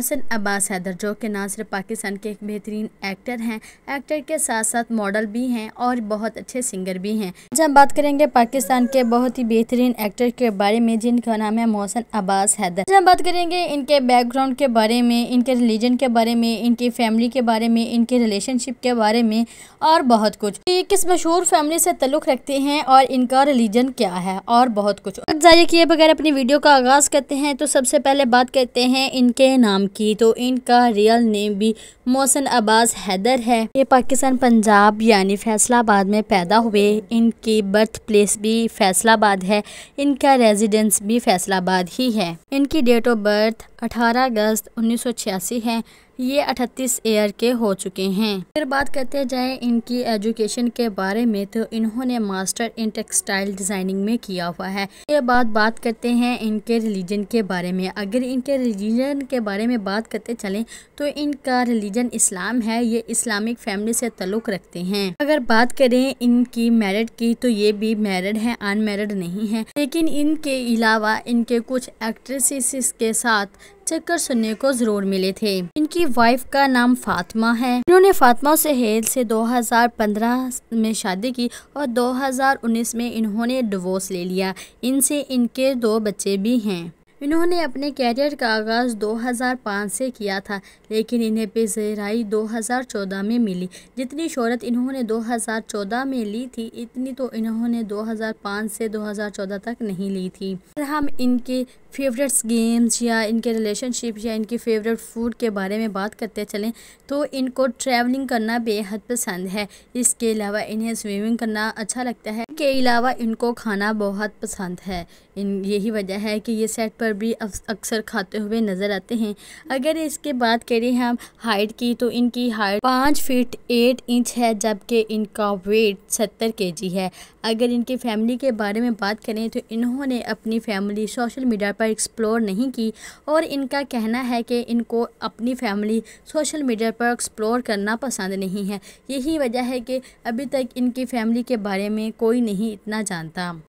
मोहसिन अब्बास हैदर जो कि ना सिर्फ पाकिस्तान के एक बेहतरीन एक्टर हैं एक्टर के साथ साथ मॉडल भी हैं और बहुत अच्छे सिंगर भी हैं आज हम बात करेंगे पाकिस्तान के बहुत ही बेहतरीन एक्टर के बारे में जिनका नाम है मोहसिन अब्बास हैदर आज हम बात करेंगे इनके बैकग्राउंड के बारे में इनके रिलीजन के बारे में इनकी फैमिली के बारे में इनके रिलेशनशिप के बारे में और बहुत कुछ ये किस मशहूर फैमिली से तल्लुक़ रखते हैं और इनका रिलीजन क्या है और बहुत कुछ ज़ाहिर किए बगैर अपनी वीडियो का आगाज़ करते हैं तो सबसे पहले बात करते हैं इनके नाम की तो इनका रियल नेम भी मोहसन अब्बास हैदर है ये पाकिस्तान पंजाब यानी फैसलाबाद में पैदा हुए इनकी बर्थ प्लेस भी फैसलाबाद है इनका रेजिडेंस भी फैसलाबाद ही है इनकी डेट ऑफ बर्थ 18 अगस्त 1986 है ये 38 ईयर के हो चुके हैं फिर बात करते जाए इनकी एजुकेशन के बारे में तो इन्होंने मास्टर इन टेक्सटाइल डिज़ाइनिंग में किया हुआ है ये बात बात करते हैं इनके रिलीजन के बारे में अगर इनके रिलीजन के बारे में बात करते चलें तो इनका रिलीजन इस्लाम है ये इस्लामिक फैमिली से तल्लुक़ रखते हैं अगर बात करें इनकी मैरिड की तो ये भी मैरिड है अनमेरिड नहीं है लेकिन इनके अलावा इनके कुछ एक्ट्रेसिस के साथ चक्कर सुनने को जरूर मिले थे इनकी वाइफ का नाम फातिमा है इन्होंने फातिमा सहेल से 2015 में शादी की और 2019 में इन्होंने डिवोर्स ले लिया इनसे इनके दो बच्चे भी हैं इन्होंने अपने कैरियर का आगाज़ 2005 से किया था लेकिन इन्हें पेशराई 2014 में मिली जितनी शहरत इन्होंने 2014 में ली थी इतनी तो इन्होंने 2005 से 2014 तक नहीं ली थी अगर हम इनके फेवरेट्स गेम्स या इनके रिलेशनशिप या इनके फेवरेट फूड के बारे में बात करते चलें तो इनको ट्रैवलिंग करना बेहद पसंद है इसके अलावा इन्हें स्विमिंग करना अच्छा लगता है के अलावा इनको खाना बहुत पसंद है इन यही वजह है कि ये सेट पर पर भी अक्सर खाते हुए नज़र आते हैं अगर इसके बात करें हम हाइट की तो इनकी हाइट पाँच फीट एट इंच है जबकि इनका वेट सत्तर के जी है अगर इनकी फैमिली के बारे में बात करें तो इन्होंने अपनी फैमिली सोशल मीडिया पर एक्सप्लोर नहीं की और इनका कहना है कि इनको अपनी फैमिली सोशल मीडिया पर एक्सप्लोर करना पसंद नहीं है यही वजह है कि अभी तक इनकी फैमिली के बारे में कोई नहीं इतना जानता